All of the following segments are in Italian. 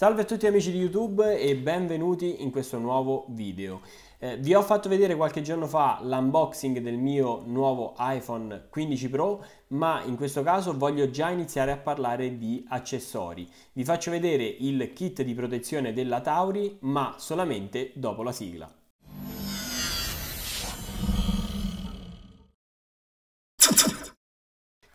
Salve a tutti amici di YouTube e benvenuti in questo nuovo video. Eh, vi ho fatto vedere qualche giorno fa l'unboxing del mio nuovo iPhone 15 Pro, ma in questo caso voglio già iniziare a parlare di accessori. Vi faccio vedere il kit di protezione della Tauri, ma solamente dopo la sigla.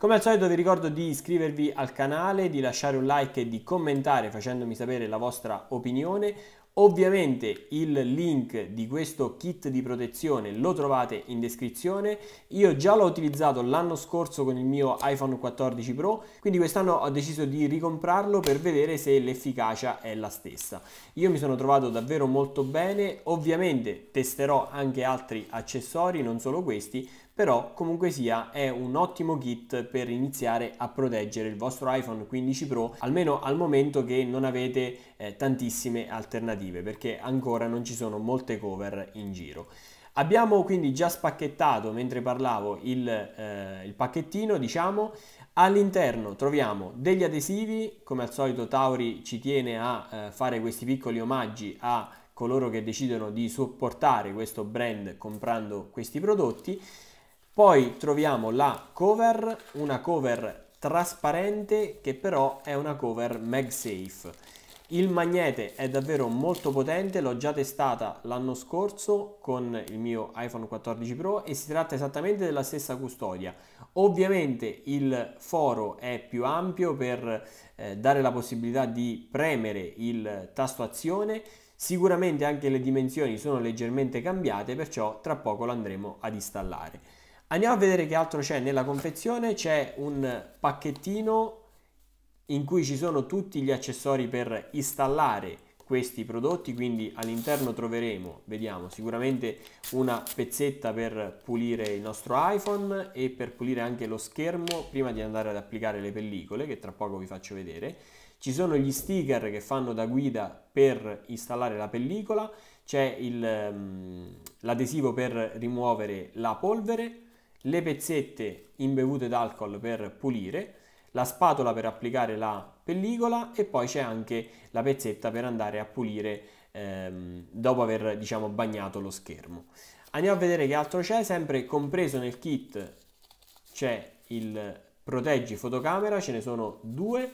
Come al solito vi ricordo di iscrivervi al canale, di lasciare un like e di commentare facendomi sapere la vostra opinione. Ovviamente il link di questo kit di protezione lo trovate in descrizione, io già l'ho utilizzato l'anno scorso con il mio iPhone 14 Pro, quindi quest'anno ho deciso di ricomprarlo per vedere se l'efficacia è la stessa. Io mi sono trovato davvero molto bene, ovviamente testerò anche altri accessori, non solo questi, però comunque sia è un ottimo kit per iniziare a proteggere il vostro iPhone 15 Pro almeno al momento che non avete eh, tantissime alternative perché ancora non ci sono molte cover in giro. Abbiamo quindi già spacchettato mentre parlavo il, eh, il pacchettino diciamo All'interno troviamo degli adesivi, come al solito Tauri ci tiene a eh, fare questi piccoli omaggi a coloro che decidono di supportare questo brand comprando questi prodotti. Poi troviamo la cover, una cover trasparente che però è una cover MagSafe. Il magnete è davvero molto potente, l'ho già testata l'anno scorso con il mio iPhone 14 Pro e si tratta esattamente della stessa custodia. Ovviamente il foro è più ampio per eh, dare la possibilità di premere il tasto azione, sicuramente anche le dimensioni sono leggermente cambiate, perciò tra poco lo andremo ad installare. Andiamo a vedere che altro c'è nella confezione, c'è un pacchettino in cui ci sono tutti gli accessori per installare questi prodotti, quindi all'interno troveremo, vediamo, sicuramente una pezzetta per pulire il nostro iPhone e per pulire anche lo schermo prima di andare ad applicare le pellicole, che tra poco vi faccio vedere. Ci sono gli sticker che fanno da guida per installare la pellicola, c'è mm, l'adesivo per rimuovere la polvere, le pezzette imbevute d'alcol per pulire, la spatola per applicare la pellicola e poi c'è anche la pezzetta per andare a pulire ehm, dopo aver diciamo, bagnato lo schermo. Andiamo a vedere che altro c'è, sempre compreso nel kit c'è il proteggi fotocamera, ce ne sono due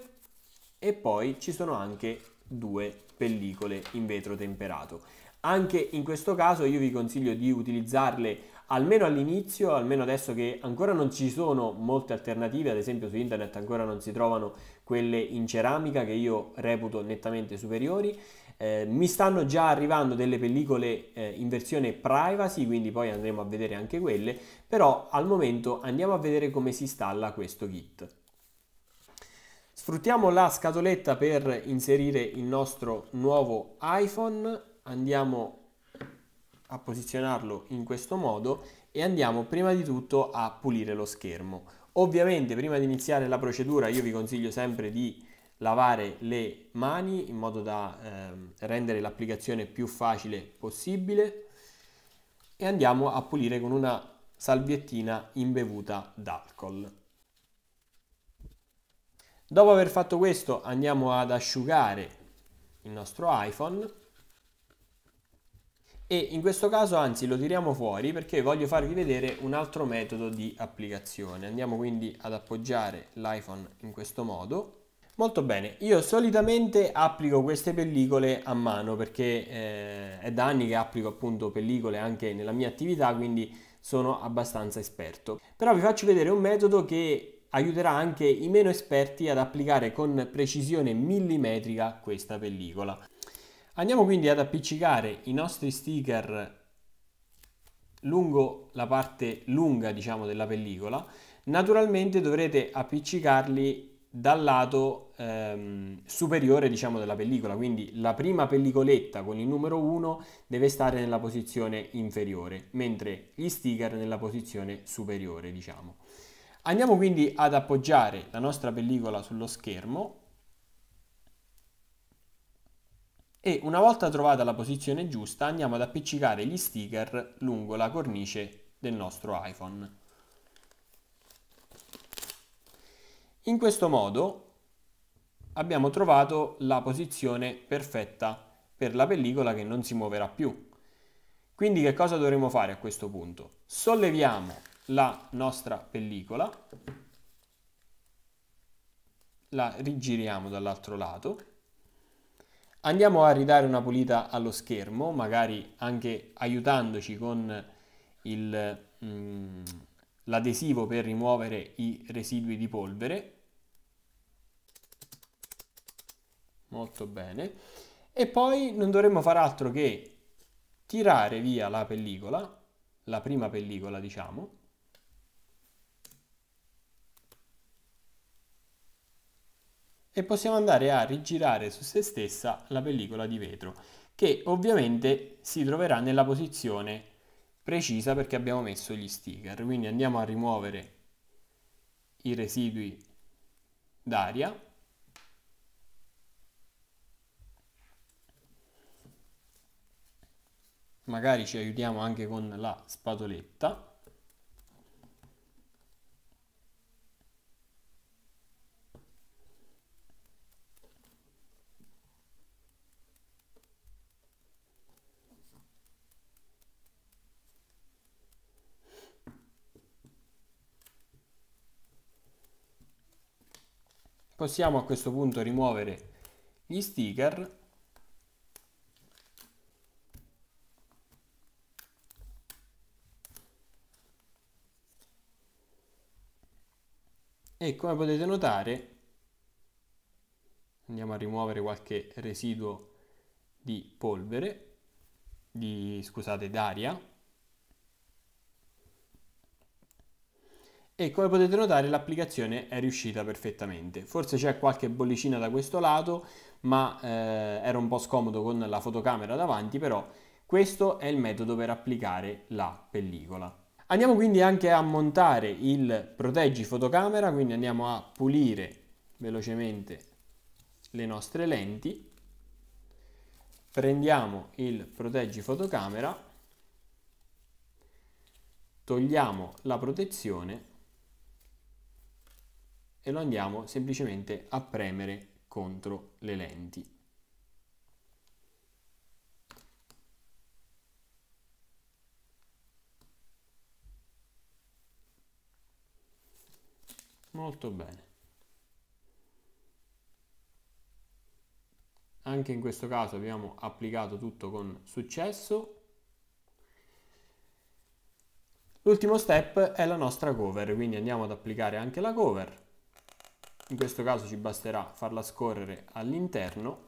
e poi ci sono anche due pellicole in vetro temperato. Anche in questo caso io vi consiglio di utilizzarle almeno all'inizio, almeno adesso che ancora non ci sono molte alternative, ad esempio su internet ancora non si trovano quelle in ceramica che io reputo nettamente superiori, eh, mi stanno già arrivando delle pellicole eh, in versione privacy, quindi poi andremo a vedere anche quelle, però al momento andiamo a vedere come si installa questo git. Sfruttiamo la scatoletta per inserire il nostro nuovo iPhone, andiamo a posizionarlo in questo modo e andiamo prima di tutto a pulire lo schermo. Ovviamente prima di iniziare la procedura io vi consiglio sempre di lavare le mani in modo da eh, rendere l'applicazione più facile possibile e andiamo a pulire con una salviettina imbevuta d'alcol. Dopo aver fatto questo andiamo ad asciugare il nostro iPhone e in questo caso anzi lo tiriamo fuori perché voglio farvi vedere un altro metodo di applicazione. Andiamo quindi ad appoggiare l'iPhone in questo modo Molto bene, io solitamente applico queste pellicole a mano perché eh, è da anni che applico appunto pellicole anche nella mia attività, quindi sono abbastanza esperto. Però vi faccio vedere un metodo che aiuterà anche i meno esperti ad applicare con precisione millimetrica questa pellicola. Andiamo quindi ad appiccicare i nostri sticker lungo la parte lunga diciamo della pellicola naturalmente dovrete appiccicarli dal lato ehm, superiore diciamo della pellicola quindi la prima pellicoletta con il numero 1 deve stare nella posizione inferiore mentre gli sticker nella posizione superiore diciamo andiamo quindi ad appoggiare la nostra pellicola sullo schermo e una volta trovata la posizione giusta andiamo ad appiccicare gli sticker lungo la cornice del nostro iPhone. In questo modo abbiamo trovato la posizione perfetta per la pellicola che non si muoverà più. Quindi che cosa dovremo fare a questo punto? Solleviamo la nostra pellicola, la rigiriamo dall'altro lato Andiamo a ridare una pulita allo schermo, magari anche aiutandoci con il, mm, l'adesivo per rimuovere i residui di polvere. Molto bene. E poi non dovremmo far altro che tirare via la pellicola, la prima pellicola diciamo, e possiamo andare a rigirare su se stessa la pellicola di vetro che ovviamente si troverà nella posizione precisa perché abbiamo messo gli sticker quindi andiamo a rimuovere i residui d'aria magari ci aiutiamo anche con la spatoletta possiamo a questo punto rimuovere gli sticker e come potete notare andiamo a rimuovere qualche residuo di polvere di scusate d'aria e come potete notare l'applicazione è riuscita perfettamente. Forse c'è qualche bollicina da questo lato, ma eh, era un po' scomodo con la fotocamera davanti, però questo è il metodo per applicare la pellicola. Andiamo quindi anche a montare il proteggi fotocamera, quindi andiamo a pulire velocemente le nostre lenti. Prendiamo il proteggi fotocamera, togliamo la protezione e lo andiamo semplicemente a premere contro le lenti. Molto bene. Anche in questo caso abbiamo applicato tutto con successo. L'ultimo step è la nostra cover, quindi andiamo ad applicare anche la cover in questo caso ci basterà farla scorrere all'interno,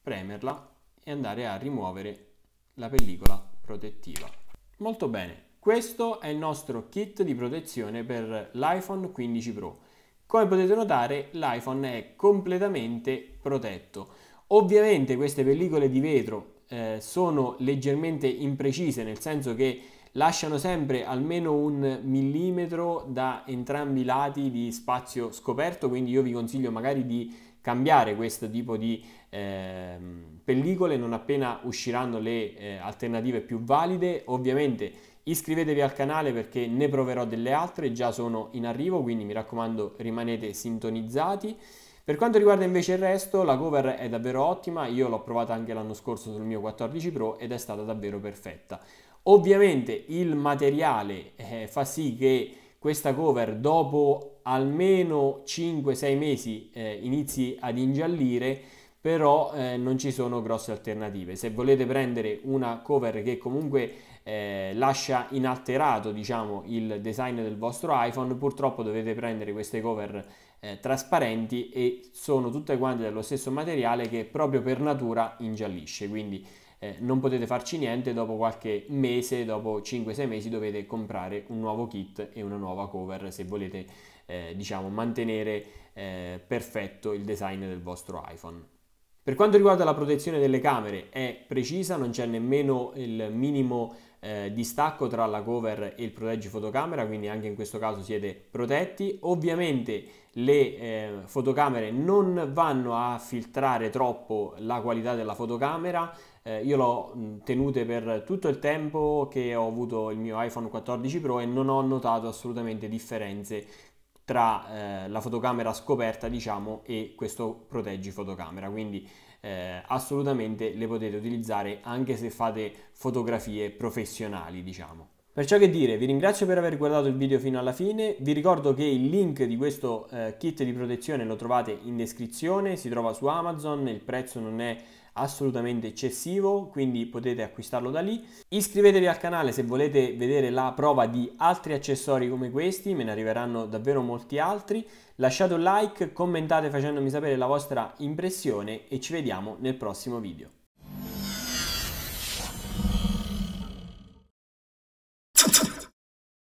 premerla e andare a rimuovere la pellicola protettiva. Molto bene, questo è il nostro kit di protezione per l'iPhone 15 Pro. Come potete notare l'iPhone è completamente protetto. Ovviamente queste pellicole di vetro eh, sono leggermente imprecise nel senso che lasciano sempre almeno un millimetro da entrambi i lati di spazio scoperto, quindi io vi consiglio magari di cambiare questo tipo di eh, pellicole non appena usciranno le eh, alternative più valide. Ovviamente iscrivetevi al canale perché ne proverò delle altre, già sono in arrivo, quindi mi raccomando rimanete sintonizzati. Per quanto riguarda invece il resto, la cover è davvero ottima, io l'ho provata anche l'anno scorso sul mio 14 Pro ed è stata davvero perfetta. Ovviamente il materiale eh, fa sì che questa cover dopo almeno 5-6 mesi eh, inizi ad ingiallire, però eh, non ci sono grosse alternative. Se volete prendere una cover che comunque eh, lascia inalterato diciamo, il design del vostro iPhone, purtroppo dovete prendere queste cover eh, trasparenti e sono tutte quante dello stesso materiale che proprio per natura ingiallisce. Quindi eh, non potete farci niente, dopo qualche mese, dopo 5-6 mesi dovete comprare un nuovo kit e una nuova cover se volete eh, diciamo mantenere eh, perfetto il design del vostro iPhone. Per quanto riguarda la protezione delle camere è precisa, non c'è nemmeno il minimo eh, distacco tra la cover e il proteggi fotocamera, quindi anche in questo caso siete protetti. Ovviamente le eh, fotocamere non vanno a filtrare troppo la qualità della fotocamera, eh, io l'ho tenute per tutto il tempo che ho avuto il mio iPhone 14 Pro e non ho notato assolutamente differenze tra eh, la fotocamera scoperta diciamo e questo proteggi fotocamera quindi eh, assolutamente le potete utilizzare anche se fate fotografie professionali diciamo Perciò che dire, vi ringrazio per aver guardato il video fino alla fine, vi ricordo che il link di questo eh, kit di protezione lo trovate in descrizione, si trova su Amazon, il prezzo non è assolutamente eccessivo, quindi potete acquistarlo da lì. Iscrivetevi al canale se volete vedere la prova di altri accessori come questi, me ne arriveranno davvero molti altri. Lasciate un like, commentate facendomi sapere la vostra impressione e ci vediamo nel prossimo video.